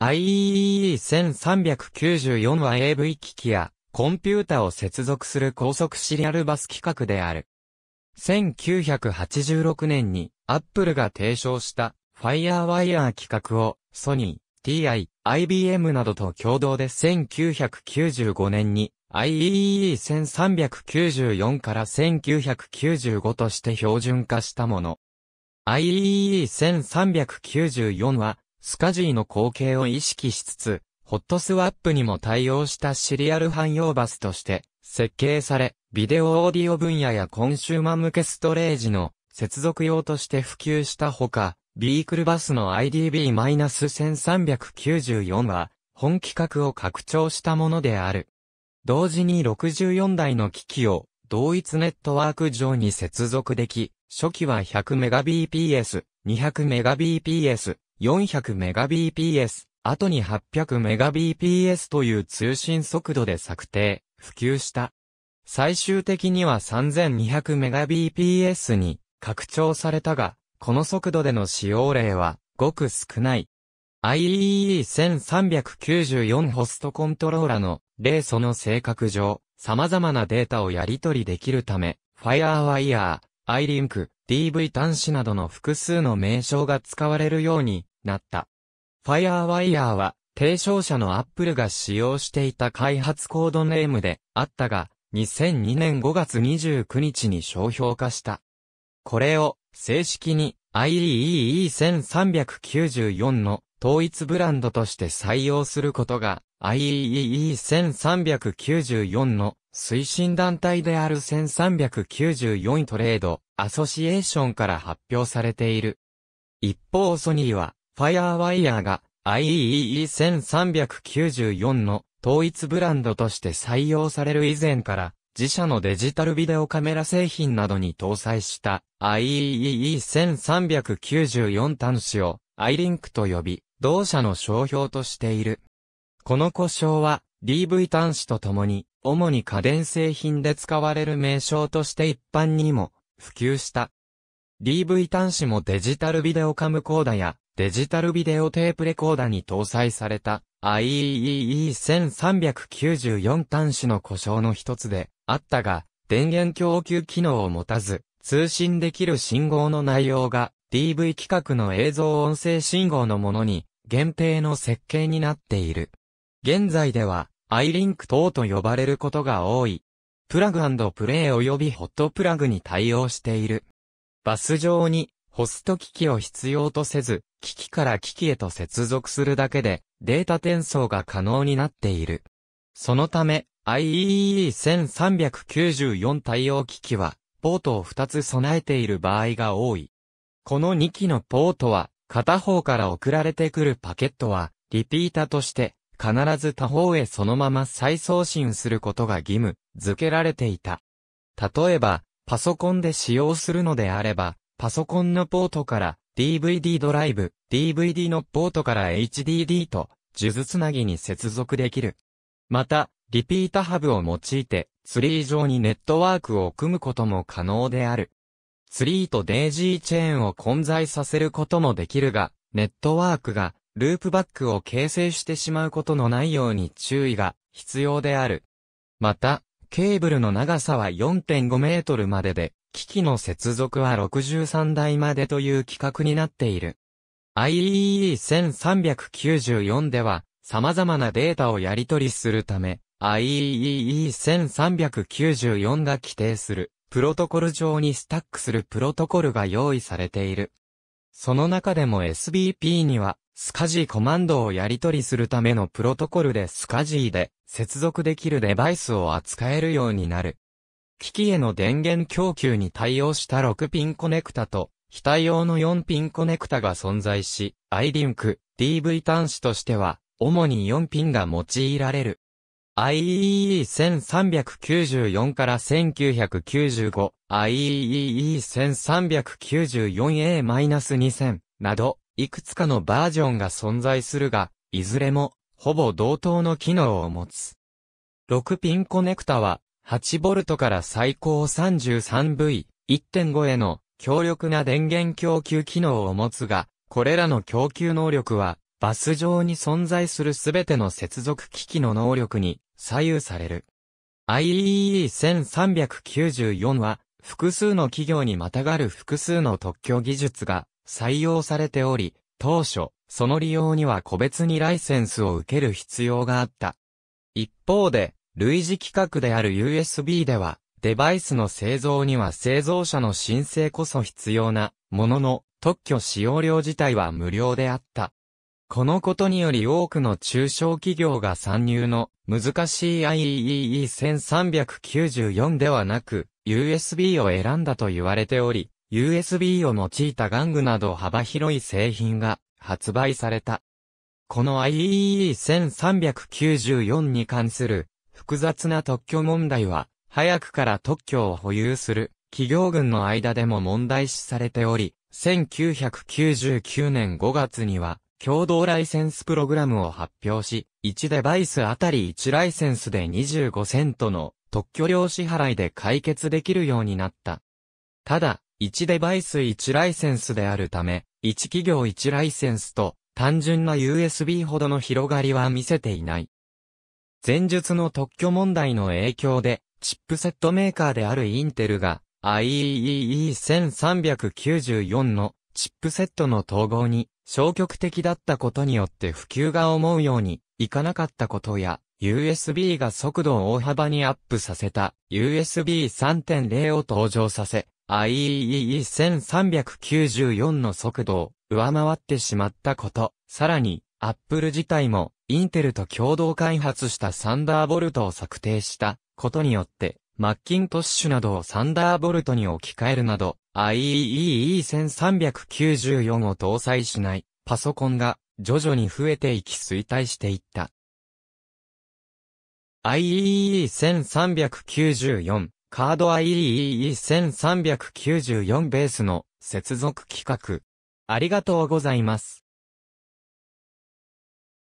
IEEE1394 は AV 機器やコンピュータを接続する高速シリアルバス規格である。1986年に Apple が提唱した FireWire 規格をソニー、TI、IBM などと共同で1995年に IEEE1394 から1995として標準化したもの。IEEE1394 はスカジーの光景を意識しつつ、ホットスワップにも対応したシリアル汎用バスとして設計され、ビデオオーディオ分野やコンシューマ向けストレージの接続用として普及したほか、ビークルバスの IDB-1394 は、本規格を拡張したものである。同時に64台の機器を同一ネットワーク上に接続でき、初期は 100Mbps、200Mbps、400Mbps、後に 800Mbps という通信速度で策定、普及した。最終的には 3200Mbps に拡張されたが、この速度での使用例はごく少ない。IEEE1394 ホストコントローラの例その性格上、様々なデータをやり取りできるため、FireWire、iLink、DV 端子などの複数の名称が使われるようになった。FireWire は、提唱者の Apple が使用していた開発コードネームであったが、2002年5月29日に商標化した。これを正式に IEEE1394 の統一ブランドとして採用することが IEEE1394 の推進団体である1394トレードアソシエーションから発表されている。一方ソニーはファイアーワイヤーが IEE1394 e の統一ブランドとして採用される以前から自社のデジタルビデオカメラ製品などに搭載した IEE1394 e 端子を iLink と呼び、同社の商標としている。この故障は DV 端子とともに、主に家電製品で使われる名称として一般にも普及した。DV 端子もデジタルビデオカムコーダやデジタルビデオテープレコーダに搭載された IEEE1394 端子の故障の一つであったが、電源供給機能を持たず、通信できる信号の内容が DV 規格の映像音声信号のものに限定の設計になっている。現在では iLink 等と呼ばれることが多い。プラグプレイ及びホットプラグに対応している。バス上にホスト機器を必要とせず、機器から機器へと接続するだけで、データ転送が可能になっている。そのため、IEEE1394 対応機器は、ポートを2つ備えている場合が多い。この2機のポートは、片方から送られてくるパケットは、リピータとして、必ず他方へそのまま再送信することが義務付けられていた。例えば、パソコンで使用するのであれば、パソコンのポートから DVD ドライブ、DVD のポートから HDD と、数珠つなぎに接続できる。また、リピータハブを用いて、ツリー上にネットワークを組むことも可能である。ツリーとデイジーチェーンを混在させることもできるが、ネットワークが、ループバックを形成してしまうことのないように注意が必要である。また、ケーブルの長さは4.5メートルまでで、機器の接続は63台までという規格になっている。i e e 1 3 9 4では、様々なデータをやり取りするため、i e e 1 3 9 4が規定する、プロトコル上にスタックするプロトコルが用意されている。その中でも SBP には、スカジーコマンドをやり取りするためのプロトコルでスカジーで接続できるデバイスを扱えるようになる。機器への電源供給に対応した6ピンコネクタと非対応の4ピンコネクタが存在し、iLink DV 端子としては主に4ピンが用いられる。IEEE 1394から1995、IEEE 1394A-2000 など、いくつかのバージョンが存在するが、いずれも、ほぼ同等の機能を持つ。6ピンコネクタは、8V から最高 33V1.5 への強力な電源供給機能を持つが、これらの供給能力は、バス上に存在するすべての接続機器の能力に左右される。IEE1394 は、複数の企業にまたがる複数の特許技術が採用されており、当初、その利用には個別にライセンスを受ける必要があった。一方で、類似規格である USB では、デバイスの製造には製造者の申請こそ必要な、ものの、特許使用料自体は無料であった。このことにより多くの中小企業が参入の難しい IEEE 1394ではなく USB を選んだと言われており、USB を用いた玩具など幅広い製品が発売された。この IEE1394 に関する複雑な特許問題は、早くから特許を保有する企業群の間でも問題視されており、1999年5月には共同ライセンスプログラムを発表し、1デバイスあたり1ライセンスで25セントの特許料支払いで解決できるようになった。ただ、1デバイス1ライセンスであるため、1企業1ライセンスと単純な USB ほどの広がりは見せていない。前述の特許問題の影響で、チップセットメーカーであるインテルが IEEE1394 のチップセットの統合に消極的だったことによって普及が思うようにいかなかったことや、USB が速度を大幅にアップさせた USB3.0 を登場させ、IEEE 1394の速度を上回ってしまったこと。さらに、アップル自体も、インテルと共同開発したサンダーボルトを策定したことによって、マッキントッシュなどをサンダーボルトに置き換えるなど、IEEE1394 を搭載しないパソコンが徐々に増えていき衰退していった。IEEE1394 カード IEEE1394 ベースの接続規格。ありがとうございます。